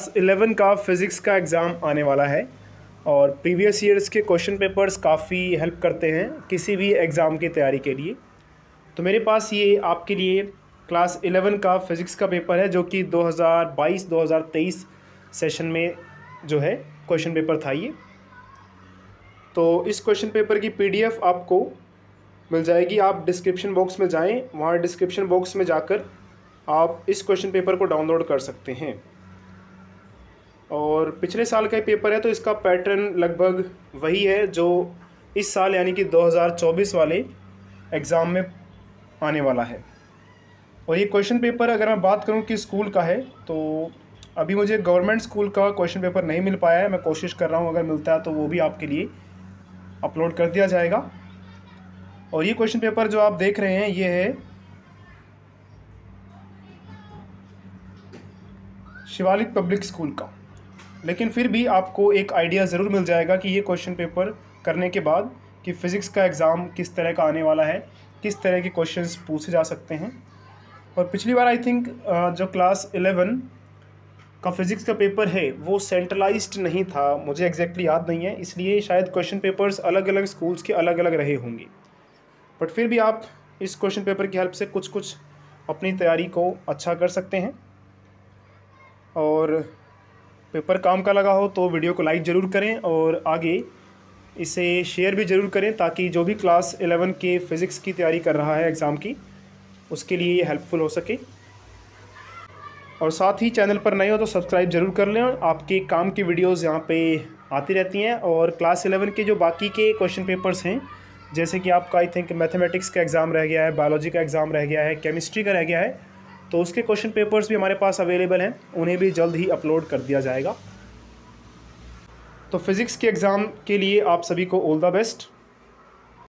class eleven का physics का exam आने वाला है और प्रीवियस ईयर्स के क्वेश्चन पेपर्स काफ़ी हेल्प करते हैं किसी भी एग्ज़ाम की तैयारी के लिए तो मेरे पास ये आपके लिए क्लास इलेवन का फिज़िक्स का पेपर है जो कि 2022-2023 सेशन में जो है क्वेश्चन पेपर था ये तो इस क्वेश्चन पेपर की पीडीएफ आपको मिल जाएगी आप डिस्क्रिप्शन बॉक्स में जाएं वहाँ डिस्क्रिप्शन बॉक्स में जाकर आप इस क्वेश्चन पेपर को डाउनलोड कर सकते हैं और पिछले साल का ही पेपर है तो इसका पैटर्न लगभग वही है जो इस साल यानी कि 2024 वाले एग्ज़ाम में आने वाला है और ये क्वेश्चन पेपर अगर मैं बात करूँ कि स्कूल का है तो अभी मुझे गवर्नमेंट स्कूल का क्वेश्चन पेपर नहीं मिल पाया है मैं कोशिश कर रहा हूँ अगर मिलता है तो वो भी आपके लिए अपलोड कर दिया जाएगा और ये क्वेश्चन पेपर जो आप देख रहे हैं ये है शिवालिक पब्लिक स्कूल का लेकिन फिर भी आपको एक आइडिया ज़रूर मिल जाएगा कि ये क्वेश्चन पेपर करने के बाद कि फ़िज़िक्स का एग्ज़ाम किस तरह का आने वाला है किस तरह के क्वेश्चन पूछे जा सकते हैं और पिछली बार आई थिंक जो क्लास एलेवन का फिज़िक्स का पेपर है वो सेंट्रलाइज्ड नहीं था मुझे एग्जैक्टली याद नहीं है इसलिए शायद क्वेश्चन पेपर्स अलग अलग स्कूल्स के अलग अलग रहे होंगे बट फिर भी आप इस क्वेश्चन पेपर की हेल्प से कुछ कुछ अपनी तैयारी को अच्छा कर सकते हैं और पेपर काम का लगा हो तो वीडियो को लाइक ज़रूर करें और आगे इसे शेयर भी ज़रूर करें ताकि जो भी क्लास एलेवन के फ़िज़िक्स की तैयारी कर रहा है एग्ज़ाम की उसके लिए ये हेल्पफुल हो सके और साथ ही चैनल पर नए हो तो सब्सक्राइब ज़रूर कर लें आपके काम की वीडियोज़ यहाँ पर आती रहती हैं और क्लास एलेवन के जो बाकी के क्वेश्चन पेपर्स हैं जैसे कि आपका आई थिंक मैथमेटिक्स का एग्ज़ाम रह गया है बायोलॉजी का एग्ज़ाम रह गया है केमिस्ट्री का रह गया है तो उसके क्वेश्चन पेपर्स भी हमारे पास अवेलेबल हैं उन्हें भी जल्द ही अपलोड कर दिया जाएगा तो फिज़िक्स के एग्ज़ाम के लिए आप सभी को ऑल द बेस्ट